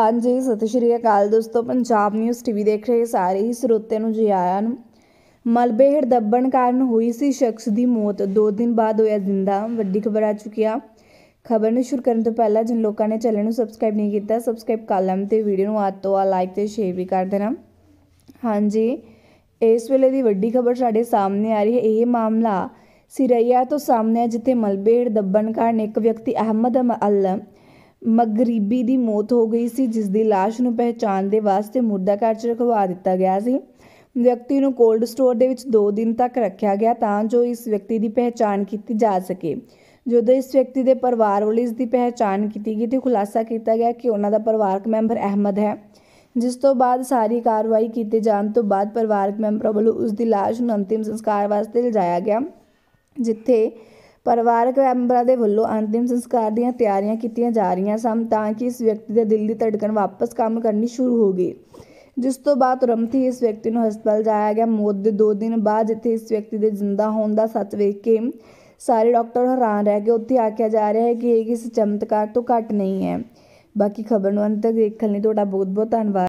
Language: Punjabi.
ਹਾਂਜੀ ਸਤਿ ਸ਼੍ਰੀ ਅਕਾਲ ਦੋਸਤੋ ਪੰਜਾਬ ਨਿਊਜ਼ ਟੀਵੀ ਦੇਖ ਰਹੇ ਸਾਰੇ ਹੀ ਸਰੋਤਿਆਂ ਨੂੰ ਜੀ ਆਇਆਂ ਨੂੰ ਮਲਬੇ ਹੇਠ ਦੱਬਣ ਕਾਰਨ ਹੋਈ ਸੀ ਸ਼ਖਸ ਦੀ ਮੌਤ 2 ਦਿਨ ਬਾਅਦ ਹੋਇਆ ਜ਼ਿੰਦਾ ਵੱਡੀ ਖਬਰ ਆ ਚੁੱਕੀ ਆ ਖਬਰ ਨੂੰ ਸ਼ੁਰੂ ਕਰਨ ਤੋਂ ਪਹਿਲਾਂ ਜਿਨ ਲੋਕਾਂ ਨੇ ਚੈਨਲ ਨੂੰ ਸਬਸਕ੍ਰਾਈਬ ਨਹੀਂ ਕੀਤਾ ਸਬਸਕ੍ਰਾਈਬ ਕਰ ਲੈਣ ਤੇ ਵੀਡੀਓ ਨੂੰ ਆਦ ਤੋਂ ਆ ਲਾਈਕ ਤੇ ਸ਼ੇਅਰ ਵੀ ਕਰ ਦੇਣਾ ਹਾਂਜੀ ਇਸ ਵੇਲੇ ਦੀ ਵੱਡੀ ਖਬਰ ਸਾਡੇ ਸਾਹਮਣੇ ਆ ਰਹੀ ਹੈ ਇਹ ਮਾਮਲਾ ਸਿਰਈਆ ਤੋਂ ਸਾਹਮਣੇ ਜਿੱਥੇ ਮਲਬੇ ਹੇਠ ਦੱਬਣ ਕਾਰਨ ਇੱਕ ਵਿਅਕਤੀ ਅਹਿਮਦ ਅਲ ਮਗਰੀਬੀ ਦੀ ਮੌਤ ਹੋ ਗਈ ਸੀ ਜਿਸ ਦੀ লাশ ਨੂੰ ਪਹਿਚਾਣ ਦੇ ਵਾਸਤੇ ਮੁਰਦਾ ਘਰ 'ਚ ਰਖਵਾ ਦਿੱਤਾ ਗਿਆ ਸੀ ਵਿਅਕਤੀ ਨੂੰ ਕੋਲਡ ਸਟੋਰ ਦੇ ਵਿੱਚ 2 ਦਿਨ ਤੱਕ ਰੱਖਿਆ ਗਿਆ ਤਾਂ ਜੋ ਇਸ ਵਿਅਕਤੀ ਦੀ ਪਹਿਚਾਣ ਕੀਤੀ ਜਾ ਸਕੇ ਜਦੋਂ ਇਸ ਵਿਅਕਤੀ ਦੇ ਪਰਿਵਾਰ ਵੱਲੋਂ ਇਸ ਦੀ ਪਹਿਚਾਣ ਕੀਤੀ ਗਈ ਤੇ ਖੁਲਾਸਾ ਕੀਤਾ ਗਿਆ ਕਿ ਉਹਨਾਂ ਦਾ ਪਰਿਵਾਰਕ ਮੈਂਬਰ ਅਹਿਮਦ ਹੈ ਜਿਸ ਤੋਂ ਬਾਅਦ ਸਾਰੀ ਕਾਰਵਾਈ ਕੀਤੇ ਜਾਣ ਤੋਂ ਬਾਅਦ ਪਰਿਵਾਰਕ ਮੈਂਬਰ ਵੱਲੋਂ ਉਸ ਦੀ লাশ ਨੂੰ ਅੰਤਿਮ ਸੰਸਕਾਰ ਵਾਸਤੇ ਲਿਜਾਇਆ ਗਿਆ ਜਿੱਥੇ ਪਰਿਵਾਰਕ ਮੈਂਬਰਾਂ ਦੇ ਵੱਲੋਂ ਅੰਤਿਮ ਸੰਸਕਾਰ ਦੀਆਂ ਤਿਆਰੀਆਂ ਕੀਤੀਆਂ ਜਾ ਰਹੀਆਂ ਸਨ ਤਾਂ ਕਿ ਇਸ ਵਿਅਕਤੀ ਦੇ ਦਿਲ ਦੀ ਧੜਕਣ ਵਾਪਸ ਕੰਮ ਕਰਨੀ ਸ਼ੁਰੂ ਹੋ ਗਈ ਜਿਸ ਤੋਂ ਬਾਅਦ ਤੁਰੰਤ ਹੀ ਇਸ ਵਿਅਕਤੀ ਨੂੰ ਹਸਪਤਾਲ ਜਾਇਆ ਗਿਆ ਮੌਤ ਦੇ 2 ਦਿਨ ਬਾਅਦ ਜਿੱਥੇ ਇਸ ਵਿਅਕਤੀ ਦੇ ਜ਼ਿੰਦਾ ਹੋਣ ਦਾ ਸੱਚ ਵੇਖ ਕੇ ਸਾਰੇ ਡਾਕਟਰ ਹੈਰਾਨ ਰਹਿ ਗਏ ਉੱਥੇ ਆਖਿਆ ਜਾ ਰਿਹਾ ਹੈ ਕਿ ਇਹ ਕਿਸ ਚਮਤਕਾਰ ਤੋਂ ਘੱਟ ਨਹੀਂ ਹੈ ਬਾਕੀ ਖਬਰ ਨੂੰ ਅੰਤ ਤੱਕ ਦੇਖਣ ਲਈ ਤੁਹਾਡਾ ਬਹੁਤ ਬਹੁਤ ਧੰਨਵਾਦ